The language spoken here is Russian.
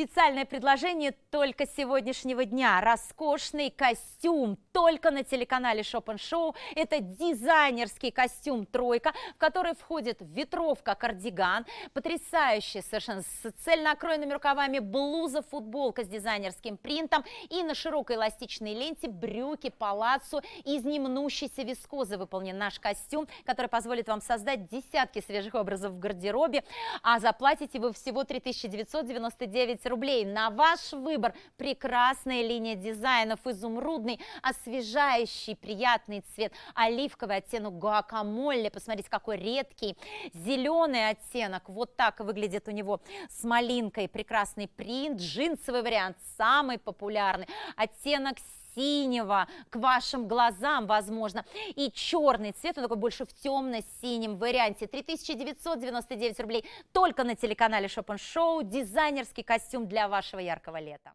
Специальное предложение только сегодняшнего дня. Роскошный костюм только на телеканале Шопен Шоу. Это дизайнерский костюм «Тройка», в который входит ветровка, кардиган, потрясающий совершенно с цельно окроенными рукавами блуза, футболка с дизайнерским принтом и на широкой эластичной ленте брюки палацу из немнущейся вискозы выполнен наш костюм, который позволит вам создать десятки свежих образов в гардеробе, а заплатите вы всего 3999 рублей. На ваш выбор прекрасная линия дизайнов, изумрудный, освещенный освежающий, приятный цвет, оливковый оттенок гуакамоле, посмотрите, какой редкий, зеленый оттенок, вот так выглядит у него с малинкой, прекрасный принт, джинсовый вариант, самый популярный, оттенок синего к вашим глазам, возможно, и черный цвет, он такой больше в темно-синем варианте. 3999 рублей только на телеканале Шопен Шоу. Дизайнерский костюм для вашего яркого лета.